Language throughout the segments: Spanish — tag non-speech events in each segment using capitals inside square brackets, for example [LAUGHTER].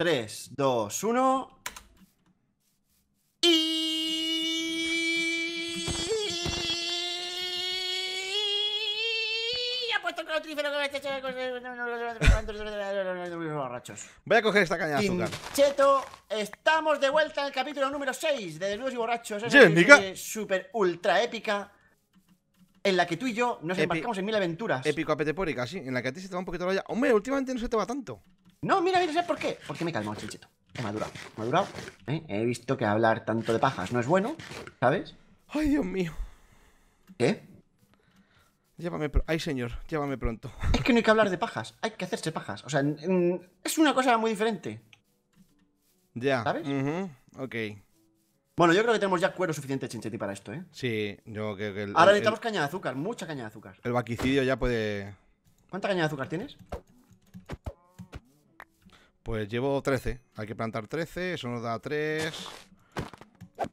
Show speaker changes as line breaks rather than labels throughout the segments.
3, 2, 1. Y. Voy a
coger esta caña de azúcar.
Cheto, estamos de vuelta en el capítulo número 6 de Desnudos y Borrachos. Es una super ultra épica en la que tú y yo nos embarcamos en mil
aventuras. Épico apetepórica, sí, en la que a ti se te va un poquito la olla. Hombre, últimamente no se te va tanto. No, mira, mira, ¿sabes por qué?
Porque me he calmado, chinchito. He madurado, he madurado. ¿eh? He visto que hablar tanto de pajas no es bueno, ¿sabes? Ay, Dios mío. ¿Qué? Llévame, ay señor, llévame pronto. [LAUGHS] Es que no hay que hablar de pajas, hay que hacerse pajas. O sea, es una cosa muy diferente. Ya. ¿Sabes? Ok. Bueno, yo creo que tenemos ya cuero
suficiente chincheti para esto, ¿eh? Sí, yo creo que. El, Ahora necesitamos
caña de azúcar, mucha caña de azúcar.
El vaquicidio ya puede.
¿Cuánta caña de azúcar tienes?
Pues llevo 13. Hay que plantar 13. Eso nos da 3.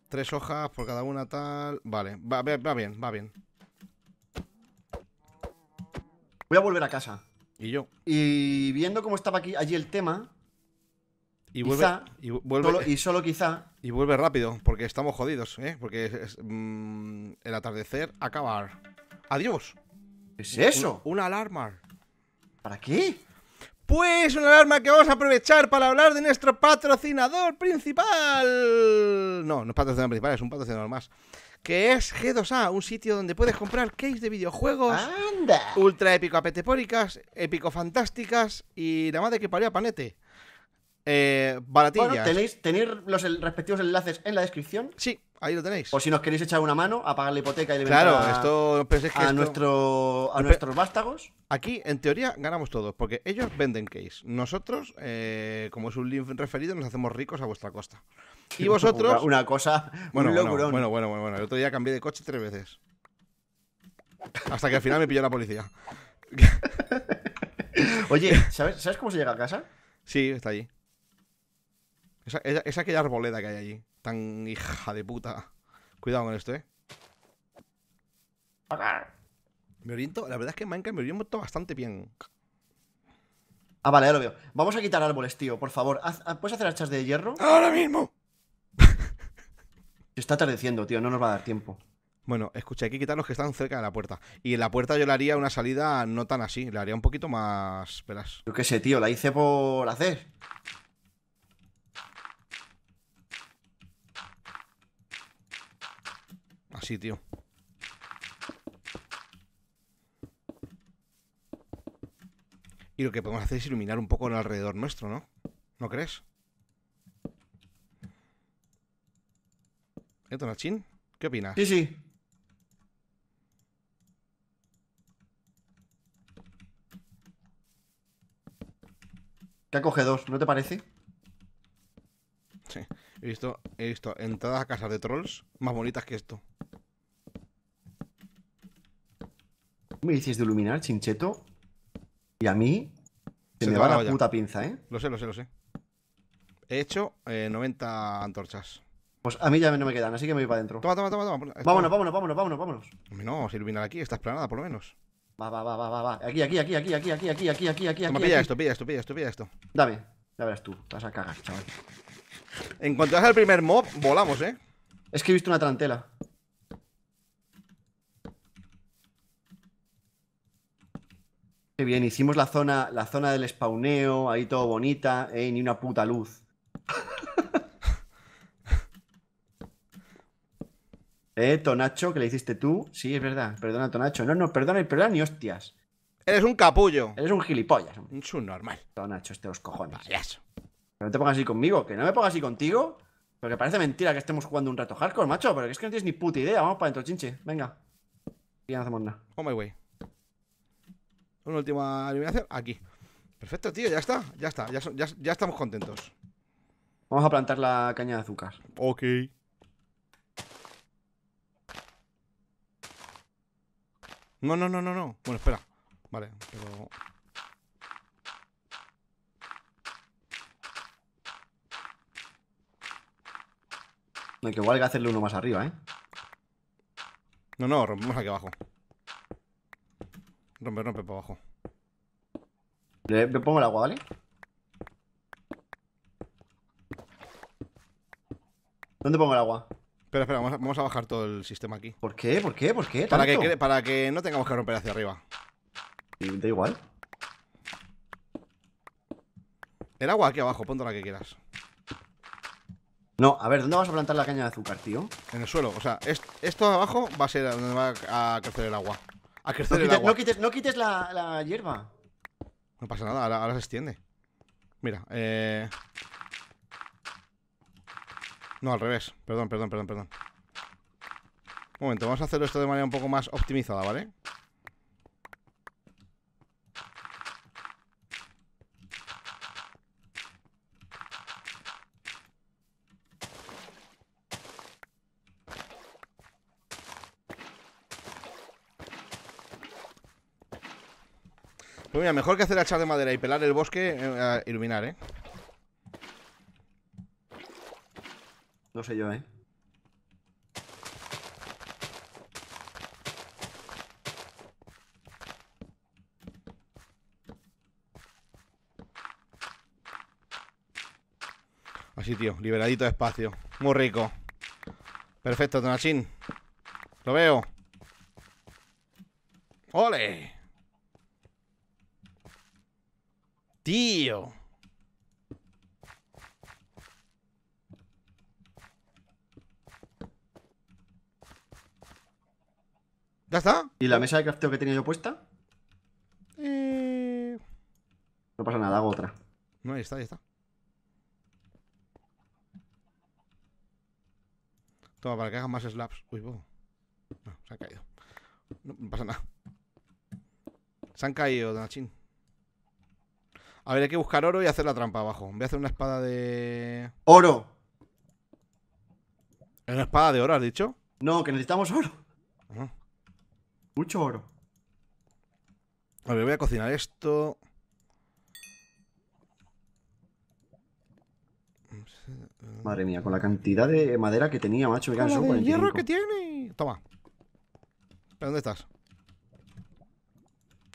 3 hojas por cada una tal. Vale, va, bien, va bien.
Voy a volver a casa. Y yo. Y viendo cómo estaba aquí allí el tema.
Y vuelve, y, solo, y
solo quizá.
Y vuelve rápido, porque estamos jodidos, ¿eh? Porque es, mm, el atardecer acabar. ¡Adiós! es eso? una alarma. ¿Para qué? Pues una alarma que vamos a aprovechar para hablar de nuestro patrocinador principal. No, no es patrocinador principal, es un patrocinador más. Que es G2A, un sitio donde puedes comprar case de videojuegos Anda. ultra épico apetepóricas, épico fantásticas y nada más de que a panete. Eh,
tenéis, los respectivos enlaces en la descripción. Sí, ahí lo tenéis. O si nos queréis echar una mano a pagar la hipoteca y claro, a, esto, que a, a
nuestros vástagos. Aquí, en teoría, ganamos todos, porque ellos venden case. Nosotros, eh, como es un link referido, nos hacemos ricos a vuestra costa.
Y [LAUGHS] vosotros. Una cosa. Bueno, bueno,
bueno, bueno, El otro día cambié de coche tres veces. Hasta que al final me pilló la policía. [LAUGHS] Oye, ¿sabes, ¿sabes cómo se llega a casa? Sí, está allí. Esa, aquella arboleda que hay allí. Tan hija de puta. Cuidado con esto, eh. Me oriento, la verdad es que en
Minecraft me oriento bastante bien. Ah, vale, ya lo veo. Vamos a quitar árboles, tío, por favor. ¿Puedes hacer hachas de hierro? ¡Ahora mismo! Se está atardeciendo,
tío, no nos va a dar tiempo. Bueno, escucha, hay que quitar los que están cerca de la puerta. Y en la puerta yo le haría una salida no tan así, le haría un poquito más. Verás.
Yo qué sé, tío, la hice por hacer.
sitio. Y lo que podemos hacer es iluminar un poco el alrededor nuestro, ¿no? ¿No crees? ¿Eh, Tonachín?
¿Qué opinas? Sí, sí. ¿Qué acoge dos, ¿no te parece? Sí.
He visto, he visto entradas a casas de trolls más bonitas que esto.
me dices de iluminar, chincheto, y a mí se, me va la, puta pinza, ¿eh?
Lo sé, lo sé, lo sé. He hecho eh, 90 antorchas. Pues a mí ya no me quedan, así que me voy para adentro.
Toma, toma, toma, toma. Vámonos, vámonos,
vámonos, vámonos, vámonos. No, si iluminar aquí, está esplanada por lo menos.
Va, va, va, va, va, va. Aquí, aquí, aquí, aquí, aquí, aquí, aquí, aquí, aquí, aquí. Toma, pilla esto, pilla esto, pilla esto, pilla esto. Dame, ya verás tú, vas a cagar, chaval. En cuanto hagas el primer mob, volamos, ¿eh? Es que he visto una trantela. Que bien, hicimos la zona, la zona del spawneo, ahí todo bonita, ¿eh? ni una puta luz. [LAUGHS] eh, Tonacho, que le hiciste tú. Sí, es verdad. Perdona, Tonacho. No, no, perdona y perdona ni hostias. Eres un capullo. Eres un gilipollas. Un normal Tonacho, este los cojones. Payaso. no te pongas así conmigo, que no me pongas así contigo. Porque parece mentira que estemos jugando un rato hardcore, macho. Pero es que no tienes ni puta idea. Vamos para adentro, chinche. Venga. Y no hacemos nada. Oh my way.
Una última eliminación. Aquí. Perfecto, tío, ya está. Ya está. Ya, estamos
contentos. Vamos a plantar la caña de azúcar. Ok. No, no, no, no, no. Bueno, espera.
Vale, pero.
que igual hay que hacerle uno más arriba, ¿eh? No, no, rompemos aquí abajo. Romper, rompe para abajo. Le, me pongo el agua, ¿vale? ¿Dónde pongo el agua? Espera, espera, vamos
a, bajar todo el sistema aquí. ¿Por qué? ¿Por qué? ¿Por qué? Para que, para que no tengamos que romper hacia arriba. da igual. El agua aquí abajo, ponte la que quieras. No, a ver, ¿dónde vas a plantar la caña de azúcar, tío? En el suelo, o sea, esto abajo va a ser donde va a crecer el agua no
quites, No quites, la, hierba.
No pasa nada, ahora, se extiende. Mira, eh... No, al revés. Perdón, perdón, perdón, perdón. momento, vamos a hacer esto de manera un poco más optimizada, ¿vale? Pues mira, mejor que hacer la hachas de madera y pelar el bosque eh, a iluminar, ¿eh? No sé yo, ¿eh? Así, tío, liberadito de espacio. Muy rico. Perfecto, Tonachín. Lo veo. ¡Ole!
Tío. ¿Ya está? ¿Y la mesa de crafteo que tenía yo puesta?
Eh...
No pasa nada, hago otra. No, ahí está, ahí está.
Toma, para que hagan más slaps. Uy, bobo. No, se han caído. No, no pasa nada. Se han caído, Danachín. A ver, hay que buscar oro y hacer la trampa abajo. Voy a hacer una
espada de. ¡Oro! ¿Es ¿Una espada de oro, has dicho? No, que necesitamos oro. Mucho oro. A ver, voy a cocinar esto. Madre mía, con la cantidad de madera que tenía, macho. Mira, hierro que tiene. Toma. ¿Pero dónde estás?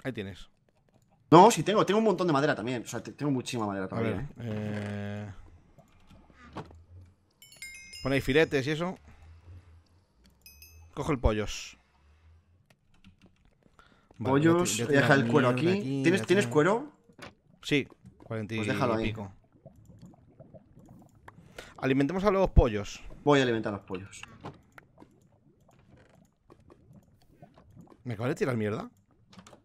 Ahí tienes. No, sí tengo, tengo un montón de madera también. O sea, tengo muchísima madera también ¿eh? Eh, filetes y eso.
Cojo el pollos. pollos, deja el cuero aquí. ¿Tienes, ¿Tienes cuero? Sí, 40 pues déjalo ahí. Alimentemos a los pollos. Voy a alimentar a los pollos. ¿Me acabas de tirar mierda?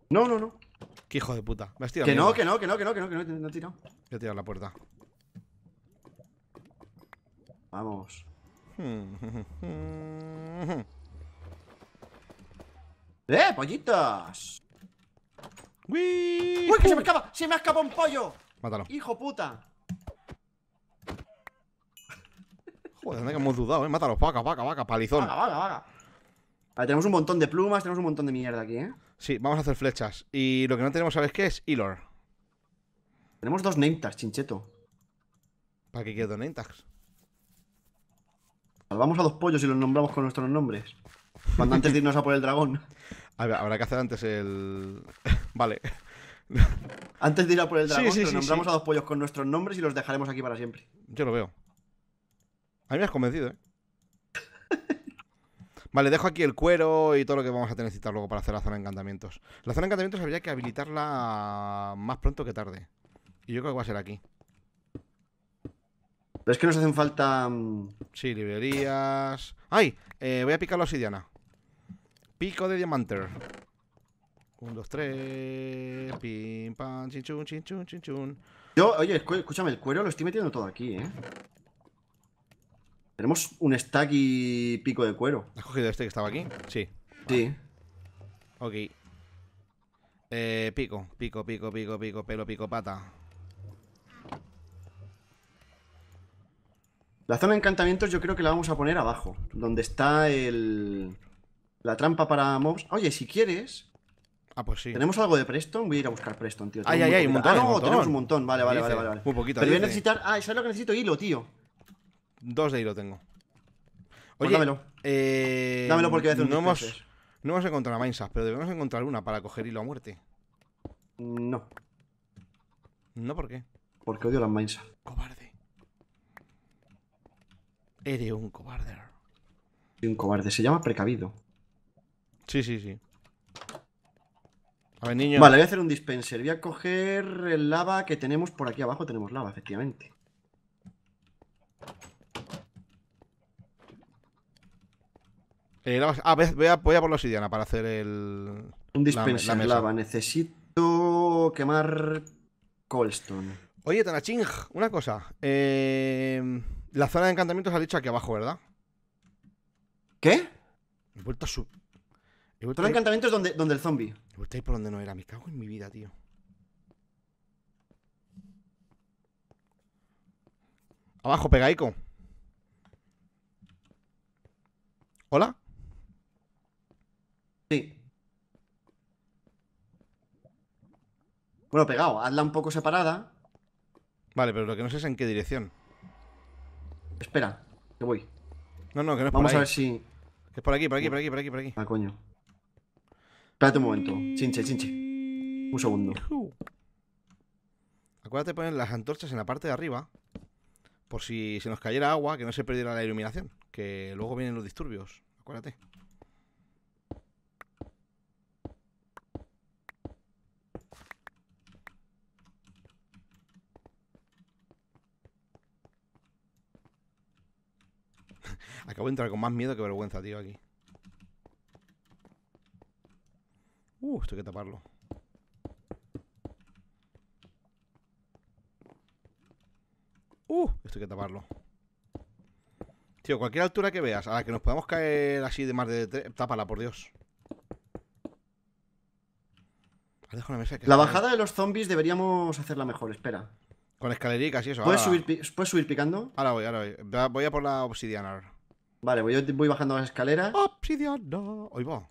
No, no, no. Qué hijo de puta. Me has tirado. Que no, que
no, que no, que no, que no, que no, que no he tirado.
Voy a la puerta.
Vamos. [LAUGHS] ¡Eh, pollitos! ¡Uy! ¡Uy, que se me uh. escapa! ¡Se me ha escapado un pollo! Mátalo. ¡Hijo puta!
Joder, ¿dónde hemos dudado, eh. Mátalo, vaca, vaca, vaca, palizón. Vaca, vaca, vaca. Vale, tenemos un montón de plumas, tenemos un montón de mierda aquí, ¿eh? Sí, vamos a hacer flechas. Y lo que no tenemos, ¿sabes qué es? Ilor. Tenemos dos name chincheto. ¿Para qué quiero dos name tags? a dos pollos y los nombramos con nuestros
nombres. Cuando antes de [LAUGHS] irnos a por el dragón. A ver, habrá que hacer antes el. [LAUGHS] vale. Antes de ir a por el dragón, sí, nombramos a dos pollos con nuestros nombres y los dejaremos aquí para siempre.
Yo lo veo. A mí me has convencido, ¿eh? [LAUGHS] Vale, dejo aquí el cuero y todo lo que vamos a necesitar luego para hacer la zona de encantamientos. La zona de encantamientos habría que habilitarla más pronto que tarde. Y yo creo que va a ser aquí. Pero es que nos hacen falta... Mm, sí, librerías... ¡Ay! Eh, voy a picar la obsidiana. Pico de diamanter. Un, dos, tres... Pim, pam, chinchun, chinchun, chinchun.
Yo, oye, escúchame, el cuero lo estoy metiendo todo aquí, ¿eh? Tenemos un stack y pico de cuero. ¿Has cogido este que estaba aquí? Sí. Sí. Ok.
Eh, pico, pico, pico, pico, pico, pelo, pico, pata.
La zona de encantamientos yo creo que la vamos a poner abajo, donde está el... La trampa para mobs. Oye, si quieres... Ah, pues sí. ¿Tenemos algo de Preston? Voy a ir a buscar Preston, tío. Ay, ay, ay, un montón. Ah, tenemos un montón. Vale, vale, vale, vale, Muy poquito. Pero voy a necesitar... Ah, ¿sabes lo que necesito? Hilo, tío. Dos de hilo tengo. Pues Oye, dámelo. Eh, dámelo porque voy a hacer no hemos,
no hemos encontrado pero debemos encontrar una para coger hilo a muerte. No. ¿No por qué?
Porque odio las mainsas. Cobarde. Eres un cobarde. un cobarde. Se llama precavido. Sí, sí, sí. A ver, Vale, voy a hacer un dispenser. Voy a coger el lava que tenemos por aquí abajo. Tenemos lava, efectivamente.
Eh, ah, voy a, por la obsidiana para hacer el. Un dispensa la, lava. Necesito quemar colstone Oye, Tanaching, una cosa. Eh, la zona de encantamientos ha dicho aquí abajo, ¿verdad? ¿Qué? He vuelto a subir. Zona de encantamientos donde, donde
el zombie. He vuelto a por donde no era. Me
cago en mi vida, tío. Abajo, pegaico.
¿Hola? Bueno, pegado, hazla un poco separada. Vale, pero lo que no sé es en qué
dirección. Espera, te voy. No, no, que no es Vamos por Vamos a ver si. es por aquí, por aquí, por aquí, por aquí, por aquí.
Ah, coño. Espérate un momento. Chinche, chinche. Un segundo.
Acuérdate de poner las antorchas en la parte de arriba. Por si se nos cayera agua, que no se perdiera la iluminación. Que luego vienen los disturbios. Acuérdate. Acabo de entrar con más miedo que vergüenza, tío, aquí. Uh, esto hay que taparlo. Uh, esto hay que taparlo. Tío, cualquier altura que veas, a la que nos podamos caer
así de más de tres, tápala, por Dios. la bajada de los zombies deberíamos hacerla mejor, espera.
Con escalericas y eso. subir,
¿puedes subir picando? Ahora voy, ahora voy. Voy a por la obsidiana ahora. Vale, voy, bajando las escaleras. no. Hoy va.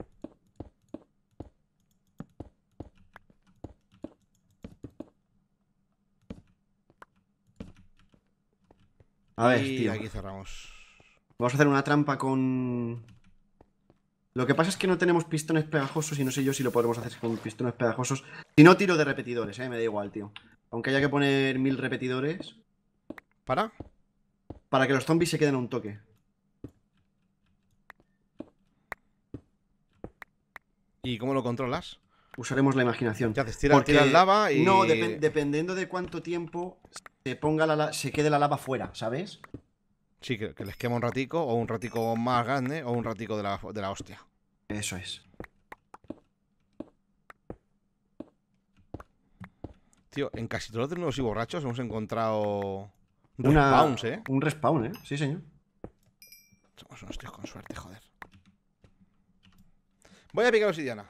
A ver, tío. aquí
cerramos.
Vamos a hacer una trampa con... Lo que pasa es que no tenemos pistones pegajosos y no sé yo si lo podemos hacer con pistones pegajosos. Si no, tiro de repetidores, eh, me da igual, tío. Aunque haya que poner mil repetidores. ¿Para? Para que los zombies se queden un toque. ¿Y cómo lo controlas? Usaremos la imaginación. Ya haces? Tiras, lava y. No, dependiendo de cuánto tiempo se ponga se quede
la lava fuera, ¿sabes? Sí, que, les quema un ratico, o un ratico más grande, o un ratico de la, hostia. Eso es. Tío, en casi todos los nuevos y borrachos hemos encontrado
Una, respawns, ¿eh? Un respawn, ¿eh? Sí, señor. Somos unos tíos con suerte, joder.
Voy a picar obsidiana.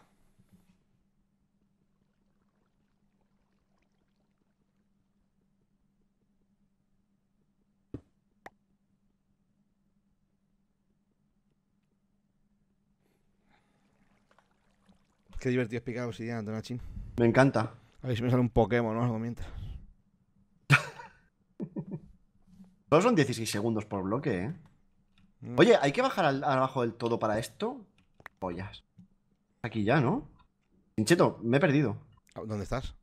Qué divertido es picar obsidiana, Donachin.
Me encanta. A ver si me sale un Pokémon o algo mientras. Todos [LAUGHS] son 16 segundos por bloque, ¿eh? Mm. Oye, ¿hay que bajar al, abajo del todo para esto? Pollas. Aquí ya, ¿no? Pincheto, me he perdido. Ah, ¿Dónde estás?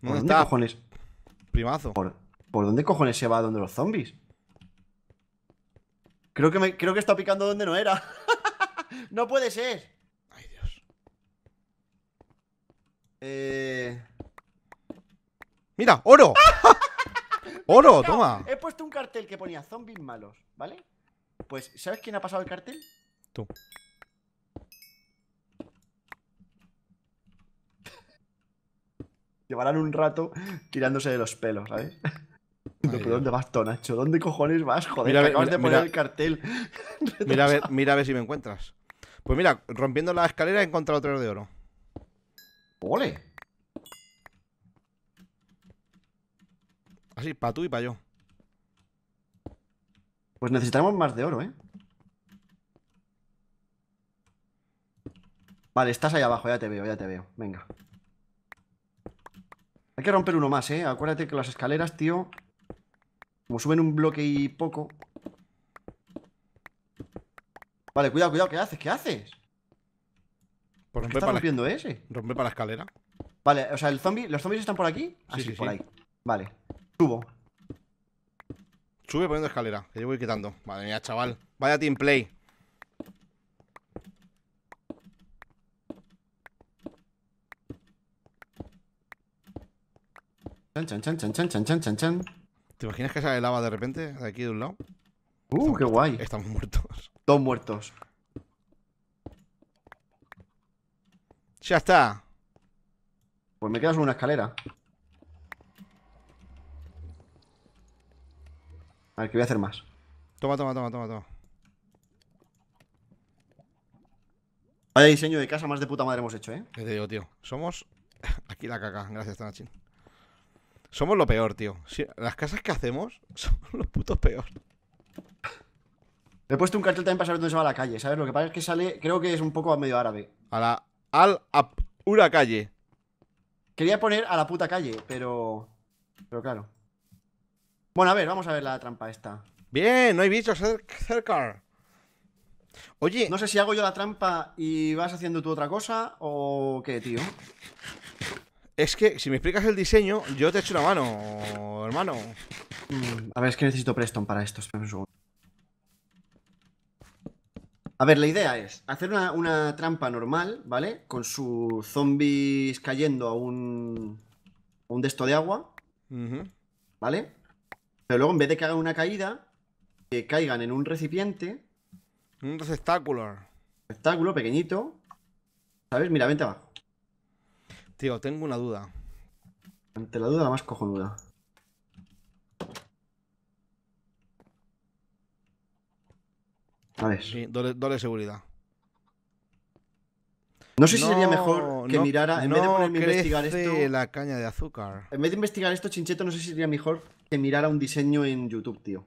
¿Dónde, cojones? Primazo. ¿Por, ¿Por, dónde cojones se va donde los zombies? Creo que me, creo que está picando donde no era. [LAUGHS] no puede ser. Ay, Dios. Eh... Mira, oro. [LAUGHS] ¡Oro! toma. He puesto un cartel que ponía zombies malos, ¿vale? Pues, ¿sabes quién ha pasado el cartel? Tú. [LAUGHS] Llevarán un rato tirándose de los pelos, ¿sabes? [LAUGHS] ¿dónde vas, Tonacho? ¿Dónde cojones vas? Joder, mira, acabas de poner el cartel. [LAUGHS] mira, a ver, mira a si me
encuentras. Pues mira, rompiendo la escalera he encontrado otro de oro. ¡Ole! Así, para tú y para yo.
Pues necesitamos más de oro, ¿eh? Vale, estás ahí abajo, ya te veo, ya te veo. Venga. Hay que romper uno más, ¿eh? Acuérdate que las escaleras, tío... Como suben un bloque y poco... Vale, cuidado, cuidado, ¿qué haces? ¿Qué haces? ¿Por pues rompiendo ese? Rompe para la escalera. Vale, o sea, el zombie... ¿Los zombies están por aquí? Así, ah, sí, por ahí. Vale. Subo.
Sube poniendo escalera, que yo voy quitando. Madre mía, chaval. Vaya team play.
Chan, chan, chan, chan, chan, chan, chan, chan. ¿Te
imaginas que sale lava de repente de aquí de un lado? Uh, qué guay. Estamos muertos. [LAUGHS] Dos muertos.
Ya está. Pues me quedas una escalera. A ver, que voy a hacer más. Toma, toma, toma, toma, toma. Vaya diseño de casa más de puta madre hemos hecho, ¿eh? te digo, tío. Somos...
[LAUGHS] Aquí la caca. Gracias, Tanachin. Somos lo peor, tío. Las casas que hacemos
[LAUGHS] son los putos peores. Le he puesto un cartel también para saber dónde se va la calle, ¿sabes? Lo que pasa es que sale... Creo que es un poco a medio árabe. A la... Al... A una calle. Quería poner a la puta calle, pero... Pero claro. Bueno, a ver, vamos a ver la trampa esta. Bien, no hay bichos cerca. Oye. No sé si hago yo la trampa y vas haciendo tú otra cosa o qué, tío. Es que si me explicas el diseño, yo te echo la mano, hermano. Mm, a ver, es que necesito Preston para esto. Espera un segundo. A ver, la idea es hacer una, trampa normal, ¿vale? Con sus zombies cayendo a un. a un desto de agua. ¿vale? ¿Vale? Pero luego, en vez de que hagan una caída, que caigan en un recipiente. Un receptáculo. Receptáculo pequeñito. ¿Sabes? Mira, vente abajo. Tío, tengo una duda. Ante la duda, la más cojonuda.
A ver. Sí, doble seguridad.
No sé si sería mejor que mirara, en vez de ponerme a investigar esto. la caña
de azúcar.
En vez de investigar esto, Chincheto, no sé si sería mejor que mirara un diseño en YouTube, tío.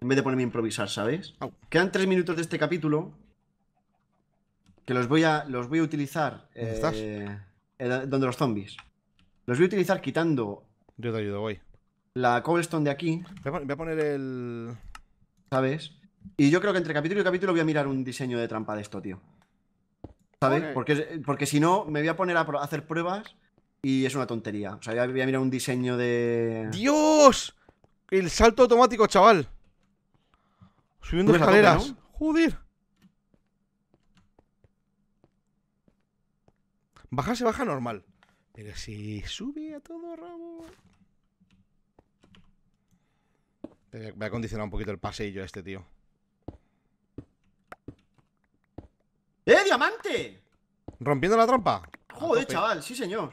En vez de ponerme a improvisar, ¿sabes? Quedan tres minutos de este capítulo. Que los voy a, los voy a utilizar. ¿Dónde estás? Eh, donde los zombies. Los voy a utilizar quitando. Yo te ayudo, voy. La cobblestone de aquí. voy a poner el. ¿Sabes? Y yo creo que entre capítulo y capítulo voy a mirar un diseño de trampa de esto, tío. ¿Sabes? Porque, si no, me voy a poner a hacer pruebas y es una tontería. O sea, voy a, mirar un diseño de. ¡Dios!
El salto automático, chaval.
Subiendo escaleras.
Joder. Baja se baja normal. Pero si sube a todo rabo. Voy a condicionar un poquito el paseillo a este tío.
¡Eh, diamante!
¿Rompiendo la trampa?
Joder, chaval, sí señor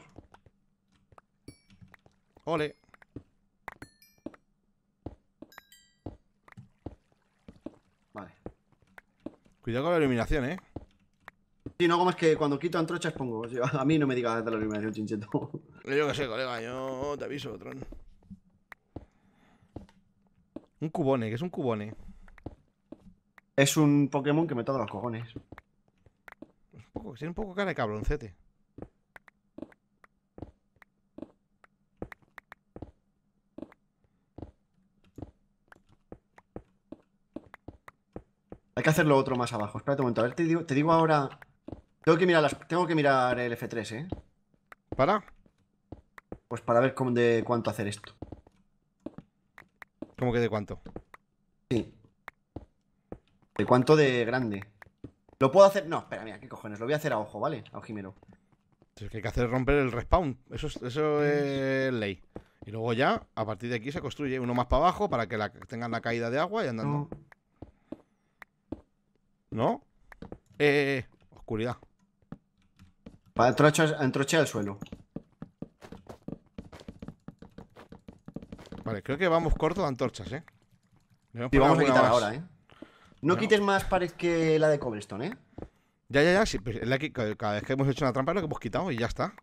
Ole Vale Cuidado con la iluminación, eh Sí, no, como es que cuando quito antrochas pongo A mí no me digas de la iluminación, chincheto
Yo qué sé, colega, yo te aviso, tron
Un cubone, que es un cubone? Es un Pokémon que me toca
los cojones Sería un poco cara de cabroncete.
Hay que hacerlo otro más abajo. Espérate un momento. A ver, te digo, ahora. Tengo que mirar las. Tengo que mirar el F3, ¿eh? ¿Para? Pues para ver cómo, de cuánto hacer esto. ¿Cómo que de cuánto? Sí. ¿De cuánto de grande? ¿Lo puedo hacer? No, espera, mira, qué cojones. Lo voy a hacer a ojo, ¿vale? A ojimero. Es que hay que hacer romper
el respawn. Eso es, ley. Y luego ya, a partir de aquí se construye uno más para abajo para que tengan la caída de agua y andando.
¿No? Eh, eh, eh, oscuridad. Para entrochar el suelo. Vale, creo que vamos corto de antorchas, ¿eh? Y vamos a quitar ahora, ¿eh? No, quites más pared que la de
Cobblestone, ¿eh? Ya, ya, ya. Sí, pues la que, cada vez que hemos hecho una trampa es lo que hemos quitado y ya está.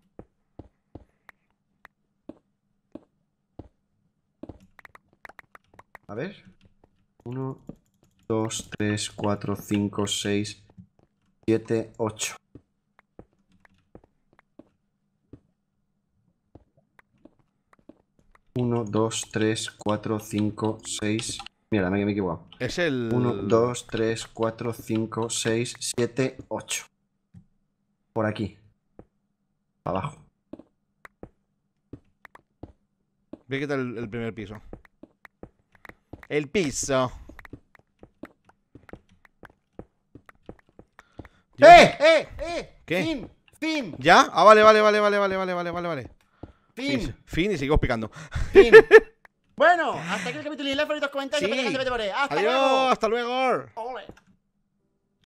A ver. 1, 2, 3, 4, 5, 6, 7, 8. 1 2 3 4 5 seis, me Es el. 1, 2, 3, 4, 5, 6, 7, 8. Por aquí. Para Abajo.
Voy a quitar el, primer piso. El piso. ¡Eh! ¡Eh! ¡Eh! ¿Qué? ¡Fin! ¡Fin! ¿Ya? Ah, vale, vale, vale, vale, vale, vale, vale, vale, vale. ¡Fin! Fin y sigo picando. ¡Fin!
[LAUGHS] Bueno, ah. hasta aquí el capítulo y like, favoritos, comentarios, luego, Hasta luego. luego